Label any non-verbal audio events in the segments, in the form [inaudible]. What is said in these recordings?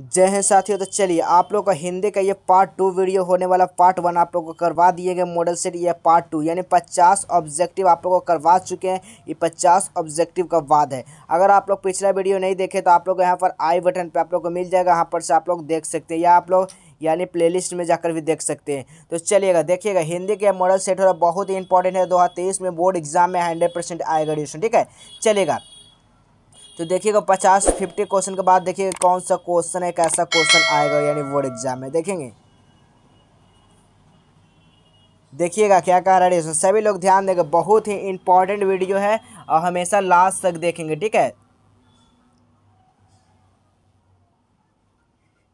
जय हिंद साथियों तो चलिए आप लोग का हिंदी का ये पार्ट टू वीडियो होने वाला पार्ट वन आप लोग को करवा दिए गए मॉडल सेट ये पार्ट टू यानी पचास ऑब्जेक्टिव आप लोग को करवा चुके हैं ये पचास ऑब्जेक्टिव का वाद है अगर आप लोग पिछला वीडियो नहीं देखे तो आप लोग यहाँ पर आई बटन पे आप लोग को मिल जाएगा यहाँ पर से आप लोग देख सकते हैं या आप लोग यानी प्ले में जाकर भी देख सकते हैं तो चलिएगा देखिएगा हिंदी का मॉडल सेट हो बहुत ही इंपॉर्टेंट है दो में बोर्ड एग्जाम में हंड्रेड आएगा ड्यूशन ठीक है चलेगा तो देखिएगा पचास फिफ्टी क्वेश्चन के बाद देखिएगा कौन सा क्वेश्चन है कैसा क्वेश्चन आएगा यानी वर्ड एग्जाम में देखेंगे देखिएगा क्या कह रहा है सभी लोग ध्यान देंगे बहुत ही इंपॉर्टेंट वीडियो है और हमेशा लास्ट तक देखेंगे ठीक है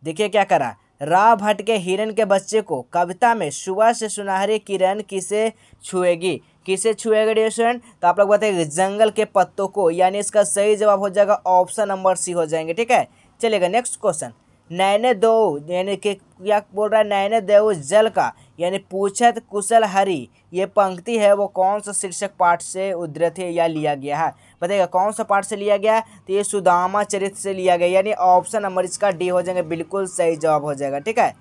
देखिए क्या करा राव भट्ट के हिरण के बच्चे को कविता में सुबह से सुनहरी किरण किसे छुएगी किसे छुएगा डियर स्टूडेंट तो आप लोग बताइए जंगल के पत्तों को यानी इसका सही जवाब हो जाएगा ऑप्शन नंबर सी हो जाएंगे ठीक है चलेगा नेक्स्ट क्वेश्चन नैने दो यानी कि क्या बोल रहा है नैने देव जल का यानी पूछत कुशल हरि ये पंक्ति है वो कौन सा शीर्षक पाठ से उद्धृत है या लिया गया है बताइएगा कौन सा पाठ से लिया गया है तो ये सुदामा चरित्र से लिया गया यानी ऑप्शन नंबर इसका डी हो जाएगा बिल्कुल सही जवाब हो जाएगा ठीक है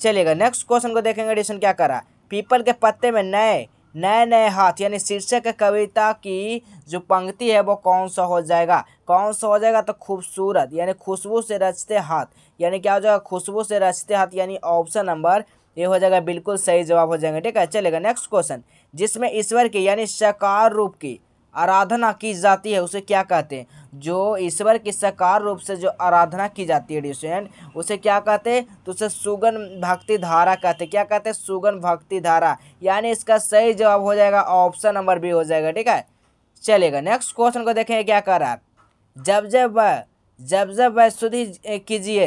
चलेगा नेक्स्ट क्वेश्चन को देखेंगे डिशन क्या करा पीपल के पत्ते में नए नए नए हाथ यानी शीर्षक कविता की जो पंक्ति है वो कौन सा हो जाएगा कौन सा हो जाएगा तो खूबसूरत यानी खुशबू से रचते हाथ यानी क्या हो जाएगा खुशबू से रचते हाथ यानी ऑप्शन नंबर ये हो जाएगा बिल्कुल सही जवाब हो जाएगा ठीक है चलेगा नेक्स्ट क्वेश्चन जिसमें ईश्वर की यानी साकार रूप की आराधना की जाती है उसे क्या कहते हैं जो ईश्वर की साकार रूप से जो आराधना की जाती है डिस्टूडेंट उसे क्या कहते हैं तो उसे सुगन भक्ति धारा कहते हैं क्या कहते हैं सुगन भक्ति धारा यानी इसका सही जवाब हो जाएगा ऑप्शन नंबर बी हो जाएगा ठीक है चलेगा नेक्स्ट क्वेश्चन को देखें क्या कह रहा है जब जब जब जब वह शुद्धि कीजिए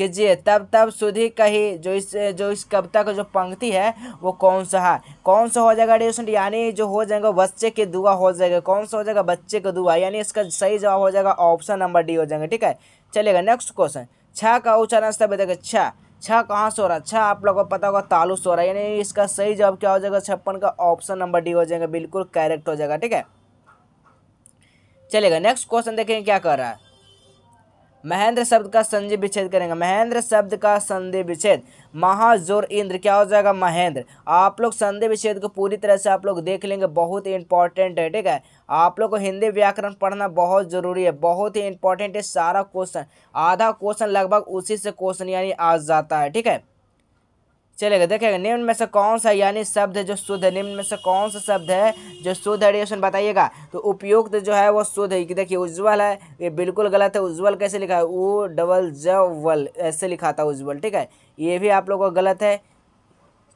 जी तब तब सुधी कही जो इस जो इस कविता का जो पंक्ति है वो कौन सा है कौन सा हो जाएगा रेडियो यानी जो हो जाएगा बच्चे के दुआ हो जाएगा कौन सा हो जाएगा बच्चे का दुआ यानी इसका सही जवाब हो जाएगा ऑप्शन नंबर डी हो जाएगा ठीक है चलेगा नेक्स्ट क्वेश्चन छः का उच्चारण सब देखा छः छः कहाँ से हो रहा है छः आप लोगों को पता होगा तालू से हो रहा है यानी इसका सही जवाब क्या हो जाएगा छप्पन का ऑप्शन नंबर डी हो जाएगा बिल्कुल करेक्ट हो जाएगा ठीक है चलेगा नेक्स्ट क्वेश्चन देखेंगे क्या कर रहा है महेंद्र शब्द का संधि विच्छेद करेंगे महेंद्र शब्द का संधि विच्छेद महाजोर इंद्र क्या हो जाएगा महेंद्र आप लोग संधि विच्छेद को पूरी तरह से आप लोग देख लेंगे बहुत ही इंपॉर्टेंट है ठीक है आप लोग को हिंदी व्याकरण पढ़ना बहुत ज़रूरी है बहुत ही इंपॉर्टेंट है सारा क्वेश्चन आधा क्वेश्चन लगभग उसी से क्वेश्चन यानी आ जाता है ठीक है चलेगा देखेगा निम्न में से कौन सा यानी शब्द है जो शुद्ध है निम्न में से कौन सा शब्द है जो शुद्ध है रिएक्शन बताइएगा तो उपयुक्त जो है वो शुद्ध है देखिए उज्ज्वल है ये बिल्कुल गलत है उज्ज्वल कैसे लिखा है ऊ डबल वल ऐसे लिखा था उज्ज्वल ठीक है ये भी आप लोगों को गलत है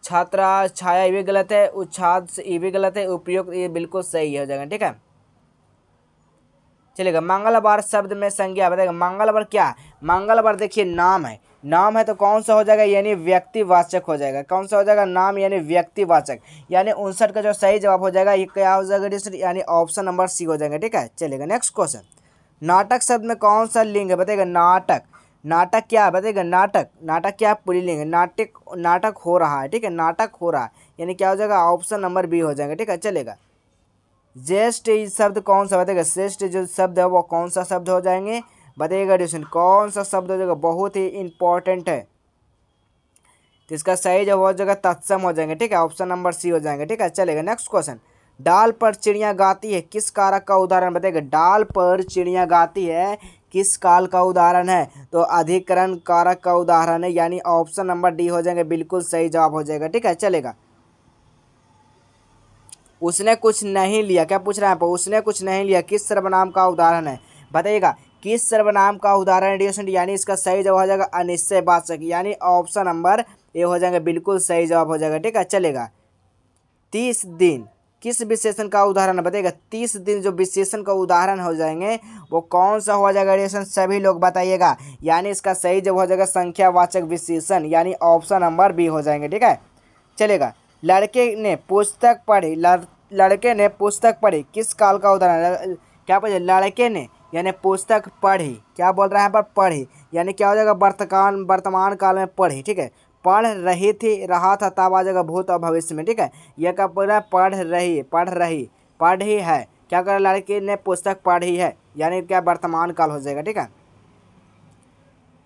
छात्रा छाया ये भी गलत है उच्छाद ये भी गलत है उपयुक्त ये बिल्कुल सही हो जाएगा ठीक है चलेगा मंगलवार शब्द में संज्ञा बताएगा मंगलवार क्या मंगलवार देखिए नाम है नाम है तो कौन सा हो जाएगा यानी व्यक्तिवाचक हो जाएगा कौन सा हो जाएगा नाम यानी व्यक्तिवाचक यानी उनसठ का जो सही जवाब हो जाएगा ये क्या हो जाएगा यानी ऑप्शन नंबर सी हो जाएगा ठीक है चलेगा नेक्स्ट क्वेश्चन नाटक शब्द में कौन सा लिंग है बताएगा नाटक नाटक क्या है बताएगा नाटक नाटक क्या पूरी लिंग है नाटक नाटक हो रहा है ठीक है नाटक हो रहा है यानी क्या हो जाएगा ऑप्शन नंबर बी हो जाएगा ठीक है चलेगा ज्येष्ठ शब्द कौन सा बताएगा श्रेष्ठ जो शब्द है वो कौन सा शब्द हो जाएंगे बताइएगा डिशन कौन सा शब्द हो जाएगा बहुत ही इंपॉर्टेंट है तो इसका सही जवाब हो जाएगा तत्सम हो जाएंगे ठीक है ऑप्शन नंबर सी हो जाएंगे ठीक है चलेगा नेक्स्ट क्वेश्चन डाल पर चिड़िया गाती है किस कारक का उदाहरण बताइएगा डाल पर चिड़िया गाती है किस काल का उदाहरण है तो अधिकरण कारक का उदाहरण है यानी ऑप्शन नंबर डी हो जाएंगे बिल्कुल सही जवाब हो जाएगा ठीक है चलेगा उसने कुछ नहीं लिया क्या पूछ रहा है उसने कुछ नहीं लिया किस सर्वनाम का उदाहरण है बताइएगा किस सर्वनाम का उदाहरण डियोसेंट यानी इसका सही जवाब हो जाएगा अनिश्चय वाचक यानी ऑप्शन नंबर ए हो जाएगा बिल्कुल सही जवाब हो जाएगा ठीक है चलेगा तीस दिन किस विशेषण का उदाहरण बताएगा तीस दिन जो विशेषण का उदाहरण हो जाएंगे वो कौन सा हो जाएगा रिलेशन सभी लोग बताइएगा यानी इसका सही जवाब हो जाएगा संख्यावाचक विशेषण यानी ऑप्शन नंबर बी हो जाएंगे ठीक है चलेगा लड़के ने पुस्तक पढ़ी लड़के ने पुस्तक पढ़ी किस काल का उदाहरण क्या बोलिए लड़के ने यानी पुस्तक पढ़ी क्या बोल रहा है पर पढ़ी यानी क्या हो जाएगा वर्तमान वर्तमान काल में पढ़ी ठीक है पढ़ रही थी रहा था तब आ जाएगा भूत और भविष्य में ठीक है यह क्या बोल रहा है पढ़ रही पढ़ रही पढ़ ही है क्या कर लड़की ने पुस्तक पढ़ी है यानी क्या वर्तमान काल हो जाएगा ठीक है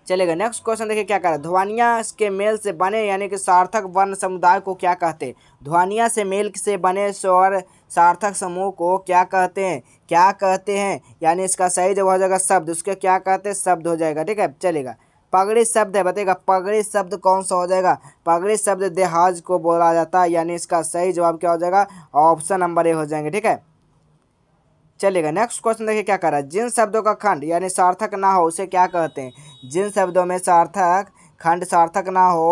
चलेगा नेक्स्ट क्वेश्चन देखिए क्या है ध्वानिया के मेल से बने यानी कि सार्थक वर्ण समुदाय को क्या कहते ध्वानिया से मेल से बने स्वर सार्थक समूह को क्या कहते हैं क्या कहते हैं यानी इसका सही जवाब हो जाएगा शब्द उसके क्या कहते हैं शब्द हो जाएगा ठीक है चलेगा पगड़ी शब्द है बताएगा पगड़ी शब्द कौन सा हो जाएगा पगड़ी शब्द देहाज को बोला जाता है यानी इसका सही जवाब क्या हो जाएगा ऑप्शन नंबर ए हो जाएंगे ठीक है चलेगा नेक्स्ट क्वेश्चन देखिए क्या है जिन शब्दों का खंड यानी सार्थक ना हो उसे क्या कहते हैं जिन शब्दों में सार्थक खंड सार्थक ना हो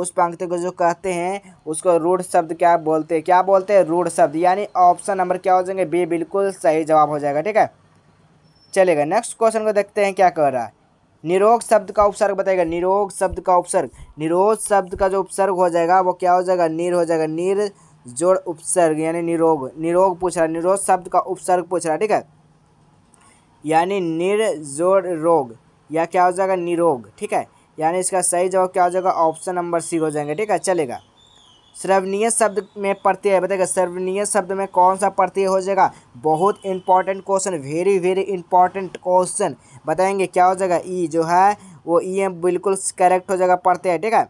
उस पंक्ति को जो कहते हैं उसको रूढ़ शब्द क्या बोलते हैं क्या बोलते हैं रूढ़ शब्द यानी ऑप्शन नंबर क्या हो जाएंगे बी बिल्कुल सही जवाब हो जाएगा ठीक है चलेगा नेक्स्ट क्वेश्चन को देखते हैं क्या कह रहा है निरोग शब्द का उपसर्ग बताएगा निरोग शब्द का उपसर्ग निरोग शब्द का जो उपसर्ग हो जाएगा वो क्या हो जाएगा नीर हो जाएगा नीर जोड़ उपसर्ग यानी निरोग निरोग पूछ रहा है निरोग शब्द का उपसर्ग पूछ रहा है ठीक है यानी जोड़ रोग या क्या हो जाएगा निरोग ठीक है यानी इसका सही जवाब क्या हो जाएगा ऑप्शन नंबर सी हो जाएंगे ठीक है चलेगा सर्वनीय शब्द में प्रत्यय बताएगा सर्वनीय शब्द में कौन सा प्रत्यय हो जाएगा बहुत important question very very important question बताएंगे क्या हो जाएगा ई जो है वो ई एम बिल्कुल करेक्ट हो जाएगा प्रत्यय ठीक है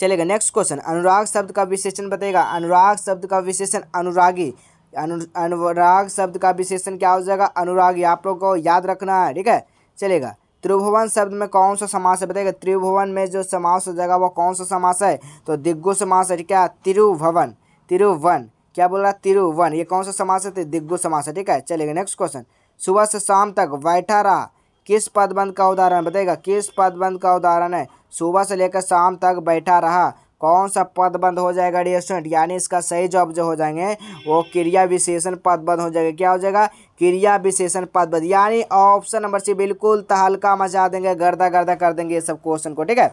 चलेगा नेक्स्ट क्वेश्चन अनुराग शब्द का विशेषण बताएगा अनुराग शब्द का विशेषण अनुरागी अनु अनुराग शब्द का विशेषण क्या हो जाएगा अनुराग ये आप लोग को याद रखना है ठीक है चलेगा त्रिभुवन शब्द में कौन सा समास है बताएगा त्रिभुवन में जो समास हो जाएगा वो कौन सा समास है तो दिग्गु समास है ठीक है तिरुभवन तिरुवन क्या बोल रहा है तिरुवन ये कौन सा समास है दिग्गु समास है ठीक है चलेगा नेक्स्ट क्वेश्चन सुबह से शाम तक बैठा रहा किस पदबंध का उदाहरण बताएगा किस पदबंध का उदाहरण है सुबह से लेकर शाम तक बैठा रहा कौन सा पद बंद हो जाएगा डियर स्टूडेंट यानी इसका सही जवाब जो हो जाएंगे वो क्रिया विशेषण पद बंद हो जाएगा क्या हो जाएगा क्रिया विशेषण पद बंद यानी ऑप्शन नंबर सी बिल्कुल तहलका मचा देंगे गर्दा गर्दा कर देंगे ये सब क्वेश्चन को ठीक है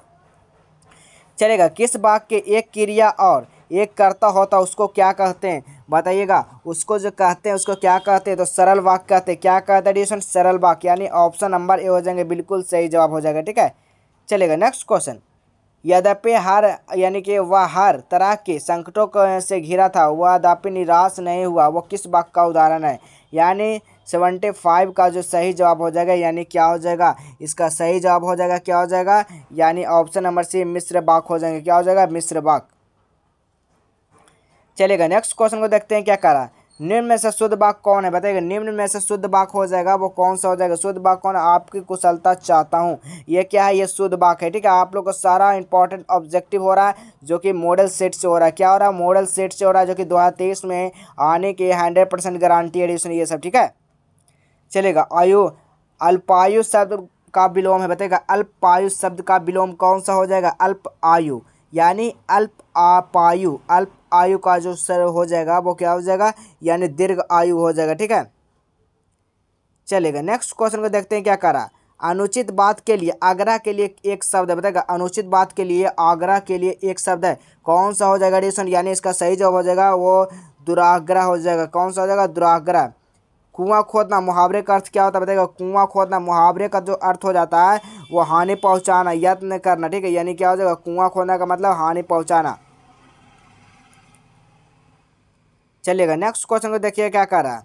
चलेगा किस वाक्य के एक क्रिया और एक कर्ता होता उसको क्या कहते हैं बताइएगा उसको जो कहते हैं उसको क्या कहते हैं तो सरल वाक कहते हैं क्या कहते हैं डिस्टूडेंट सरल वाक यानी ऑप्शन नंबर ए हो जाएंगे बिल्कुल सही जवाब हो जाएगा ठीक है चलेगा नेक्स्ट क्वेश्चन यद्यपि हर यानी कि वह हर तरह के संकटों से घिरा था वह यद्यपि निराश नहीं हुआ वो किस बात का उदाहरण है यानी सेवेंटी फाइव का जो सही जवाब हो जाएगा यानी क्या हो जाएगा इसका सही जवाब हो जाएगा क्या हो जाएगा यानी ऑप्शन नंबर सी मिश्र बाग हो जाएंगे क्या हो जाएगा मिश्र बाग चलेगा नेक्स्ट क्वेश्चन को देखते हैं क्या करा निम्न में से शुद्ध बाघ कौन है बताइएगा निम्न में से शुद्ध बाघ हो जाएगा वो कौन सा हो जाएगा शुद्ध बाघ कौन है आपकी कुशलता चाहता हूँ ये क्या है ये शुद्ध बाघ है ठीक है आप लोग का सारा इंपॉर्टेंट ऑब्जेक्टिव हो रहा है जो कि मॉडल सेट से हो रहा है क्या हो रहा है मॉडल सेट से हो रहा है जो कि दो में आने की हंड्रेड परसेंट गारंटी एडिशन ये सब ठीक है चलेगा आयु अल्पायु शब्द का विलोम है बताएगा अल्पायु शब्द का विलोम कौन सा हो जाएगा अल्प आयु यानी अल्प आपायु अल्प आयु का जो सर हो जाएगा वो क्या हो जाएगा यानी दीर्घ आयु हो जाएगा ठीक है चलेगा नेक्स्ट क्वेश्चन को देखते हैं क्या करा अनुचित बात के लिए आगरा के लिए एक शब्द है बताएगा अनुचित बात के लिए आगरा के लिए एक शब्द है कौन सा हो जाएगा एडिशन यानी इसका सही जवाब हो जाएगा वो दुराग्रह हो जाएगा कौन सा हो जाएगा दुराग्रह कुआं खोदना मुहावरे का अर्थ क्या होता है बताएगा कुआं खोदना मुहावरे का जो अर्थ हो जाता है वो हानि पहुंचाना यत्न करना ठीक है यानी क्या हो जाएगा कुआं खोदना का मतलब हानि पहुंचाना चलिएगा नेक्स्ट क्वेश्चन को देखिए क्या कह रहा है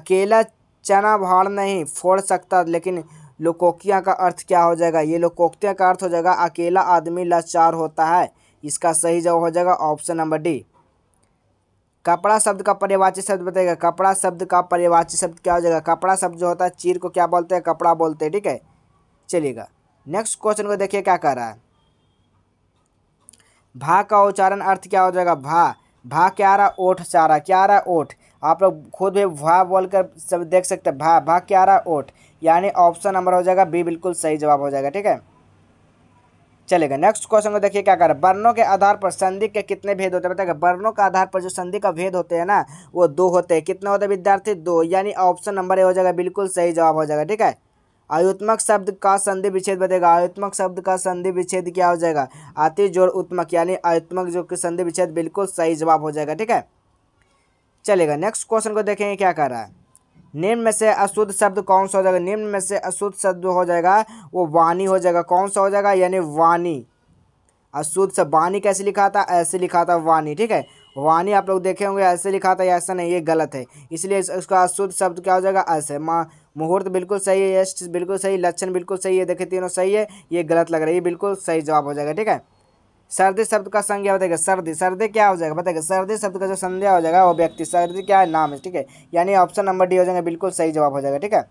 अकेला चना भाड़ नहीं फोड़ सकता लेकिन लोकोकिया का अर्थ क्या हो जाएगा ये लोकोक्तिया का अर्थ हो जाएगा अकेला आदमी लाचार होता है इसका सही जवाब हो जाएगा ऑप्शन नंबर डी कपड़ा शब्द का परिवाची शब्द बताएगा कपड़ा शब्द का परिवाची शब्द क्या हो जाएगा कपड़ा शब्द जो होता है चीर को क्या बोलते हैं कपड़ा बोलते हैं ठीक है चलिएगा नेक्स्ट क्वेश्चन को देखिए क्या कह रहा है भा का उच्चारण अर्थ क्या हो जाएगा भा भा क्या रहा ओठ चारा क्या रहा ओठ आप लोग खुद भी भा बोलकर सब देख सकते हैं भा भा क्या रहा ओठ यानी ऑप्शन नंबर हो जाएगा बी बिल्कुल सही जवाब हो जाएगा ठीक है चलेगा नेक्स्ट क्वेश्चन को देखिए क्या कर वर्णों के आधार पर संधि के कितने भेद होते हैं बताएगा वर्णों के आधार पर जो संधि का भेद होते हैं ना वो दो होते हैं कितने होते हैं विद्यार्थी दो यानी ऑप्शन नंबर ए हो जाएगा बिल्कुल सही जवाब हो जाएगा ठीक है आयुत्मक शब्द का संधि विच्छेद बदलेगा आयुत्मक शब्द का संधि विच्छेद क्या हो जाएगा अति जोड़ उत्मक यानी आयुत्मक जो कि संधि विच्छेद बिल्कुल सही जवाब हो जाएगा ठीक है चलेगा नेक्स्ट क्वेश्चन को देखेंगे क्या कह रहा है निम्न में से अशुद्ध शब्द कौन सा हो जाएगा निम्न में से अशुद्ध शब्द हो जाएगा वो वाणी हो जाएगा कौन सा हो जाएगा यानी वाणी अशुद्ध शब्द वाणी कैसे लिखा था ऐसे लिखा था वाणी ठीक है वानी आप लोग देखे होंगे ऐसे लिखा था ऐसा नहीं ये गलत है इसलिए इसका शुद्ध शब्द क्या हो जाएगा अस है माँ मुहूर्त बिल्कुल सही है यश बिल्कुल सही लक्षण बिल्कुल सही है देखे तीनों सही है ये गलत लग रहा है ये बिल्कुल सही जवाब हो जाएगा ठीक है सर्दी शब्द का संज्ञा बताएगा सर्दी सर्दी क्या हो जाएगा बताएगा सर्दी शब्द का जो संज्ञा हो जाएगा वो व्यक्ति सर्दी क्या है नाम है ठीक है यानी ऑप्शन नंबर डी हो जाएगा बिल्कुल सही जवाब हो जाएगा ठीक है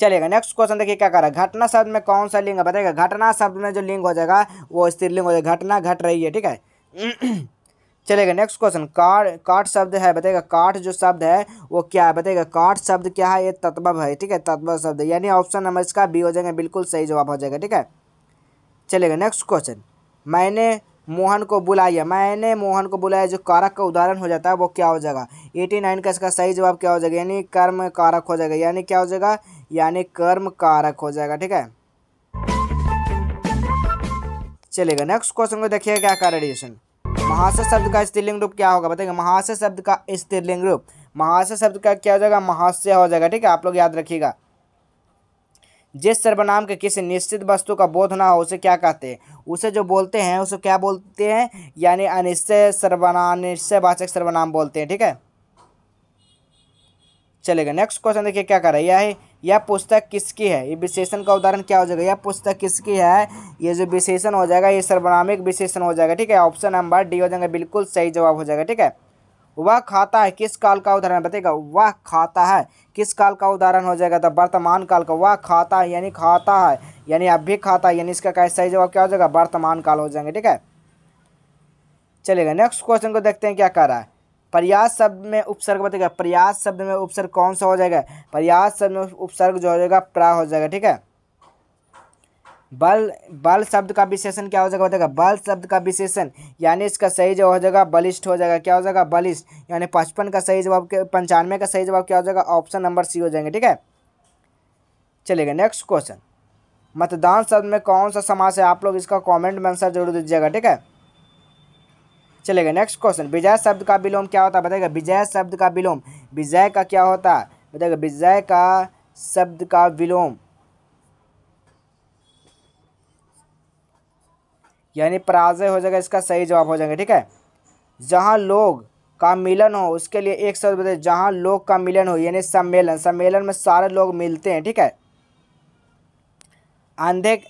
चलेगा नेक्स्ट क्वेश्चन देखिए क्या कर रहा है घटना शब्द में कौन सा लिंग है बताएगा घटना शब्द में जो लिंग हो जाएगा वो स्त्रीलिंग हो जाएगा घटना घट रही है ठीक है [clears throat] चलेगा नेक्स्ट क्वेश्चन काट काट शब्द है बताएगा काट जो शब्द है वो क्या है बताएगा काट शब्द क्या है ये तत्व है ठीक है तत्व शब्द यानी ऑप्शन नंबर इसका बी हो जाएगा बिल्कुल सही जवाब हो जाएगा ठीक है चलेगा नेक्स्ट क्वेश्चन मैंने मोहन को बुलाया मैंने मोहन को बुलाया जो कारक का उदाहरण हो जाता है वो क्या हो जाएगा एटी नाइन का इसका सही जवाब क्या हो जाएगा यानी कर्म कारक हो जाएगा यानी क्या हो जाएगा यानी कर्म कारक हो जाएगा ठीक है चलेगा नेक्स्ट क्वेश्चन को देखिए क्या कारण महाशय शब्द का स्त्रीलिंग रूप क्या होगा बताइए महाशय शब्द का स्त्रीलिंग रूप महाशय शब्द का क्या हो जाएगा महाशय हो जाएगा ठीक है आप लोग याद रखिएगा जिस सर्वनाम के किसी निश्चित वस्तु का बोध ना हो उसे क्या कहते हैं उसे जो बोलते हैं उसे क्या बोलते हैं यानी अनिश्चय सर्वनाश्चय वाचक सर्वनाम बोलते हैं ठीक है चलेगा नेक्स्ट क्वेश्चन देखिए क्या कर रहा है यह यह पुस्तक किसकी है ये विशेषण का उदाहरण क्या हो जाएगा यह पुस्तक किसकी है ये जो विशेषण हो जाएगा ये सर्वनामिक विशेषण हो जाएगा ठीक है ऑप्शन नंबर डी हो जाएगा बिल्कुल सही जवाब हो जाएगा ठीक है वह खाता है किस काल का उदाहरण बताएगा वह खाता है किस काल का उदाहरण हो जाएगा तो वर्तमान काल का वह खाता है यानी खाता है यानी अभी खाता है यानी इसका क्या सही जवाब क्या हो जाएगा वर्तमान काल हो जाएंगे ठीक है चलेगा नेक्स्ट क्वेश्चन को देखते हैं क्या कह रहा है प्रयास शब्द में उपसर्ग बताएगा प्रयास शब्द में उपसर्ग कौन सा हो जाएगा प्रयास शब्द में उपसर्ग जो हो जाएगा प्रा हो जाएगा ठीक है बल बल शब्द का विशेषण क्या हो जाएगा बताएगा बल शब्द का विशेषण यानी इसका सही जवाब हो जाएगा बलिष्ठ हो जाएगा क्या हो जाएगा बलिष्ठ यानी पचपन का सही जवाब पंचानवे का सही जवाब क्या हो जाएगा ऑप्शन नंबर सी हो जाएंगे ठीक है चलेगा नेक्स्ट क्वेश्चन मतदान शब्द में कौन सा समास है आप लोग इसका कॉमेंट में आंसर जरूर दीजिएगा ठीक है चलेगा नेक्स्ट क्वेश्चन विजय शब्द का विलोम क्या होता है बताएगा विजय शब्द का विलोम विजय का क्या होता है बताएगा विजय का शब्द का विलोम यानी पराजय हो जाएगा इसका सही जवाब हो जाएगा ठीक है जहां लोग का मिलन हो उसके लिए एक शब्द बताइए जहां लोग का मिलन हो यानी सम्मेलन सम्मेलन में सारे लोग मिलते हैं ठीक है अंधे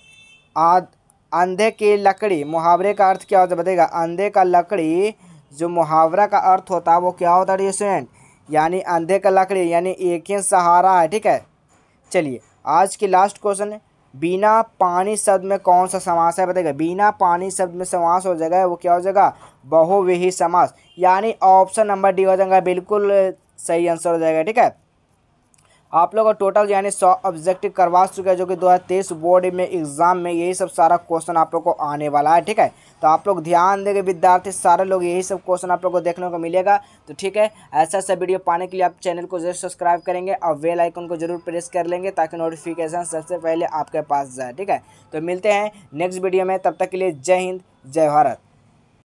आध अंधे की लकड़ी मुहावरे का अर्थ क्या होता है बताएगा अंधे का लकड़ी जो मुहावरा का अर्थ होता है वो क्या होता है स्टूडेंट यानी अंधे का लकड़ी यानी एक ही सहारा है ठीक है चलिए आज की लास्ट क्वेश्चन है बिना पानी शब्द में कौन सा समास है बताएगा बिना पानी शब्द में समास हो जाएगा वो क्या हो जाएगा बहुविही समास यानी ऑप्शन नंबर डी हो जाएगा बिल्कुल सही आंसर हो जाएगा ठीक है आप लोग टोटल यानी सौ ऑब्जेक्टिव करवा चुके हैं जो कि 2023 बोर्ड में एग्ज़ाम में यही सब सारा क्वेश्चन आप लोग को आने वाला है ठीक है तो आप लोग ध्यान देंगे विद्यार्थी सारे लोग यही सब क्वेश्चन आप लोग को देखने को मिलेगा तो ठीक है ऐसा ऐसा वीडियो पाने के लिए आप चैनल को जरूर सब्सक्राइब करेंगे और वेल आइकन को जरूर प्रेस कर लेंगे ताकि नोटिफिकेशन सबसे पहले आपके पास जाए ठीक है तो मिलते हैं नेक्स्ट वीडियो में तब तक के लिए जय हिंद जय भारत